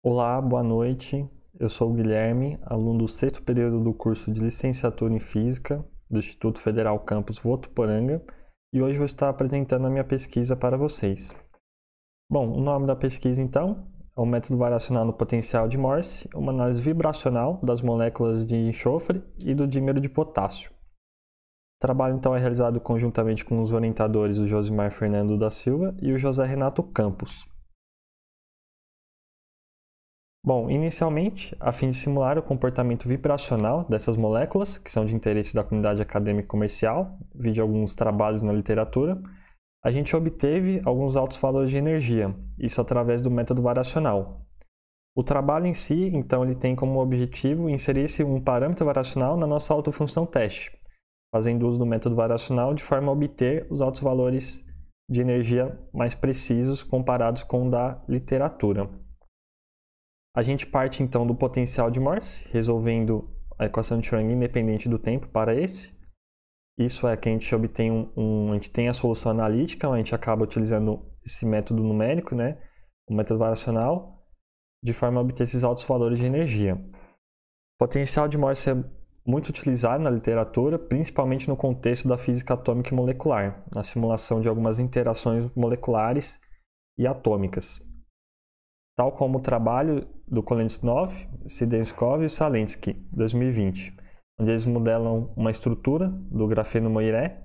Olá, boa noite. Eu sou o Guilherme, aluno do sexto período do curso de Licenciatura em Física do Instituto Federal Campus Votuporanga e hoje vou estar apresentando a minha pesquisa para vocês. Bom, o nome da pesquisa então é o método variacional no potencial de Morse, uma análise vibracional das moléculas de enxofre e do dímero de potássio. O trabalho então é realizado conjuntamente com os orientadores o Josimar Fernando da Silva e o José Renato Campos. Bom, inicialmente, a fim de simular o comportamento vibracional dessas moléculas, que são de interesse da comunidade acadêmica e vi de alguns trabalhos na literatura, a gente obteve alguns altos valores de energia, isso através do método variacional. O trabalho em si, então, ele tem como objetivo inserir se um parâmetro variacional na nossa autofunção teste, fazendo uso do método variacional de forma a obter os altos valores de energia mais precisos comparados com o da literatura. A gente parte então do potencial de Morse, resolvendo a equação de Schrödinger independente do tempo para esse. Isso é que a gente obtém um, um, a gente tem a solução analítica, a gente acaba utilizando esse método numérico, né, o método variacional, de forma a obter esses altos valores de energia. O potencial de Morse é muito utilizado na literatura, principalmente no contexto da física atômica e molecular, na simulação de algumas interações moleculares e atômicas tal como o trabalho do Kolesnikov, Sidenskov e Salensky, 2020, onde eles modelam uma estrutura do grafeno Moiré,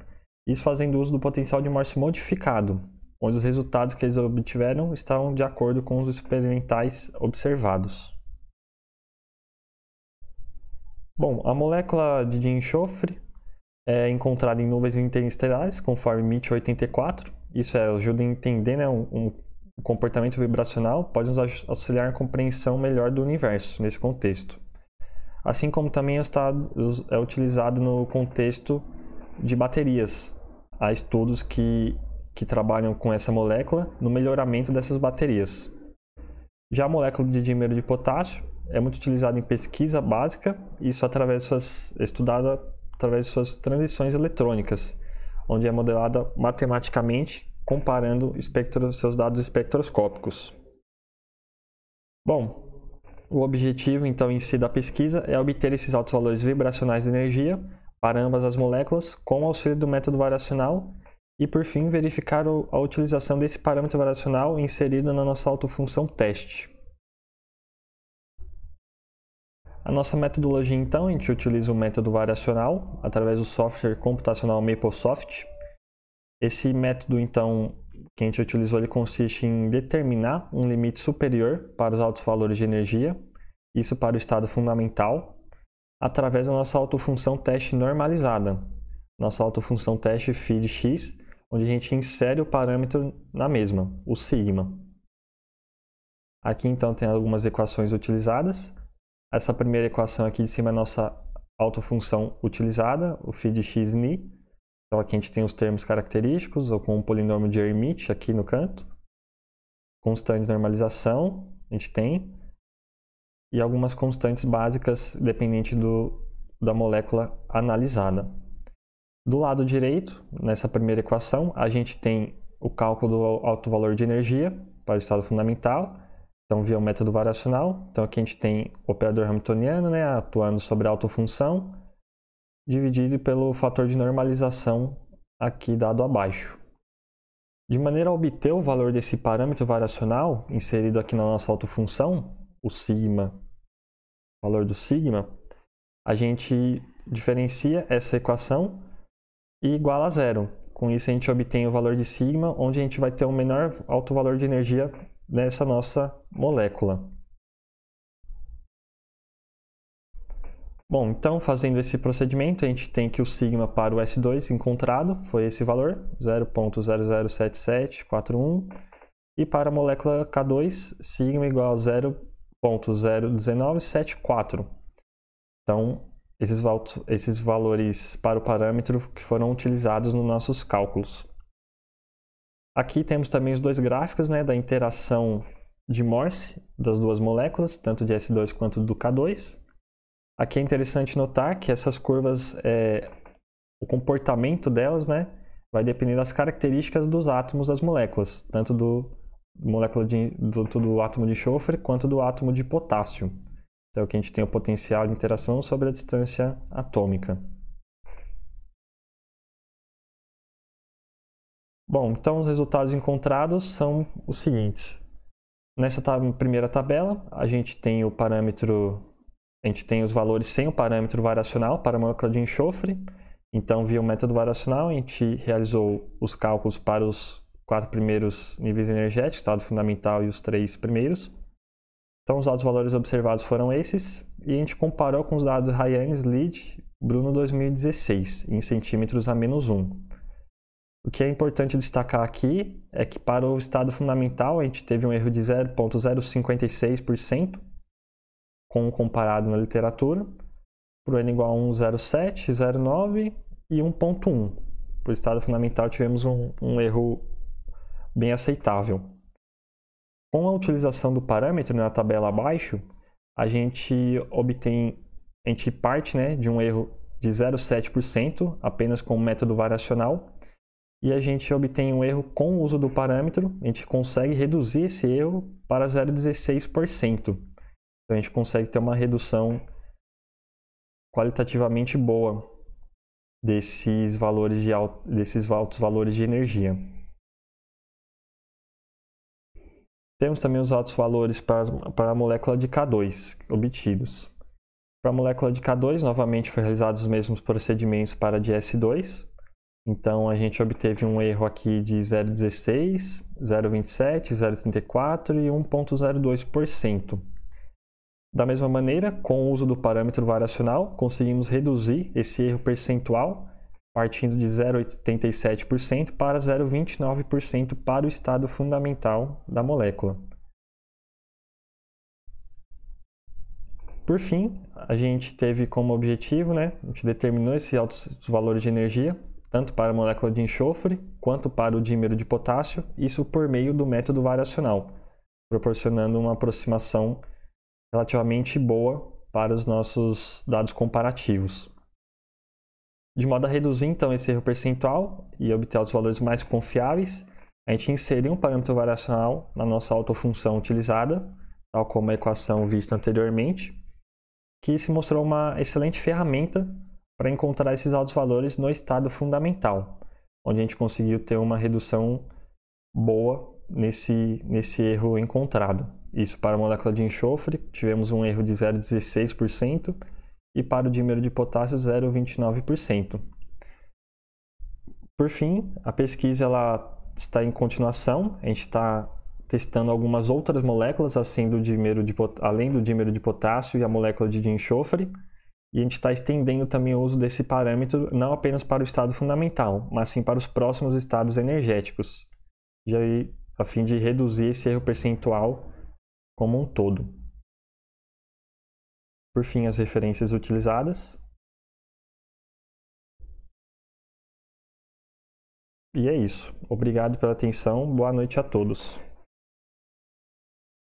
isso fazendo uso do potencial de Morse modificado, onde os resultados que eles obtiveram estavam de acordo com os experimentais observados. Bom, a molécula de enxofre é encontrada em nuvens interestelares, conforme MIT 84. Isso é, ajuda a entender né, um, o comportamento vibracional pode nos auxiliar na compreensão melhor do universo nesse contexto, assim como também é, é utilizado no contexto de baterias. Há estudos que, que trabalham com essa molécula no melhoramento dessas baterias. Já a molécula de dímero de potássio é muito utilizada em pesquisa básica, isso através de suas, estudada através de suas transições eletrônicas, onde é modelada matematicamente comparando espectro, seus dados espectroscópicos. Bom, o objetivo então em si da pesquisa é obter esses altos valores vibracionais de energia para ambas as moléculas com o auxílio do método variacional e por fim verificar a utilização desse parâmetro variacional inserido na nossa autofunção teste. A nossa metodologia então, a gente utiliza o método variacional através do software computacional MapleSoft esse método, então, que a gente utilizou, ele consiste em determinar um limite superior para os altos valores de energia, isso para o estado fundamental, através da nossa autofunção teste normalizada, nossa autofunção teste feed x, onde a gente insere o parâmetro na mesma, o sigma. Aqui então tem algumas equações utilizadas. Essa primeira equação aqui de cima é a nossa autofunção utilizada, o feed x ni, então aqui a gente tem os termos característicos, ou com o polinômio de Hermite aqui no canto. Constante de normalização, a gente tem. E algumas constantes básicas, dependente do, da molécula analisada. Do lado direito, nessa primeira equação, a gente tem o cálculo do alto valor de energia para o estado fundamental, então via o método variacional. Então aqui a gente tem o operador hamiltoniano né, atuando sobre a autofunção, dividido pelo fator de normalização aqui dado abaixo. De maneira a obter o valor desse parâmetro variacional inserido aqui na nossa autofunção, o sigma, valor do sigma, a gente diferencia essa equação e iguala a zero. Com isso a gente obtém o valor de sigma, onde a gente vai ter o um menor alto valor de energia nessa nossa molécula. Bom, então fazendo esse procedimento, a gente tem que o sigma para o S2 encontrado foi esse valor, 0.007741, e para a molécula K2, sigma igual a 0.01974. Então, esses, val esses valores para o parâmetro que foram utilizados nos nossos cálculos. Aqui temos também os dois gráficos né, da interação de Morse das duas moléculas, tanto de S2 quanto do K2. Aqui é interessante notar que essas curvas, é, o comportamento delas, né, vai depender das características dos átomos das moléculas, tanto do, molécula de, do, do átomo de enxofre quanto do átomo de potássio. Então, aqui a gente tem o potencial de interação sobre a distância atômica. Bom, então os resultados encontrados são os seguintes. Nessa primeira tabela, a gente tem o parâmetro a gente tem os valores sem o parâmetro variacional para a molécula de enxofre. Então, via o método variacional, a gente realizou os cálculos para os quatro primeiros níveis energéticos, estado fundamental e os três primeiros. Então, os dados valores observados foram esses, e a gente comparou com os dados Ryan Lead Bruno 2016, em centímetros a menos 1. O que é importante destacar aqui é que para o estado fundamental a gente teve um erro de 0,056%, com o comparado na literatura, para o N igual a 1,07, 0,9 e 1,1. Para o estado fundamental tivemos um, um erro bem aceitável. Com a utilização do parâmetro né, na tabela abaixo, a gente obtém, a gente parte né, de um erro de 0,7% apenas com o método variacional e a gente obtém um erro com o uso do parâmetro, a gente consegue reduzir esse erro para 0,16%. Então a gente consegue ter uma redução qualitativamente boa desses valores de alto, desses altos valores de energia. Temos também os altos valores para, para a molécula de K2 obtidos. Para a molécula de K2, novamente foram realizados os mesmos procedimentos para a de S2. Então a gente obteve um erro aqui de 0,16, 0,27, 0,34 e 1,02%. Da mesma maneira, com o uso do parâmetro variacional, conseguimos reduzir esse erro percentual, partindo de 0,87% para 0,29% para o estado fundamental da molécula. Por fim, a gente teve como objetivo, né, a gente determinou esses altos valores de energia, tanto para a molécula de enxofre quanto para o dímero de potássio, isso por meio do método variacional, proporcionando uma aproximação relativamente boa para os nossos dados comparativos. De modo a reduzir então esse erro percentual e obter os valores mais confiáveis, a gente inseriu um parâmetro variacional na nossa autofunção utilizada, tal como a equação vista anteriormente, que se mostrou uma excelente ferramenta para encontrar esses altos valores no estado fundamental, onde a gente conseguiu ter uma redução boa nesse, nesse erro encontrado. Isso para a molécula de enxofre, tivemos um erro de 0,16% e para o dímero de potássio 0,29%. Por fim, a pesquisa ela está em continuação. A gente está testando algumas outras moléculas, assim do dímero de, além do dímero de potássio e a molécula de enxofre. E a gente está estendendo também o uso desse parâmetro não apenas para o estado fundamental, mas sim para os próximos estados energéticos, e aí, a fim de reduzir esse erro percentual como um todo. Por fim, as referências utilizadas. E é isso. Obrigado pela atenção. Boa noite a todos.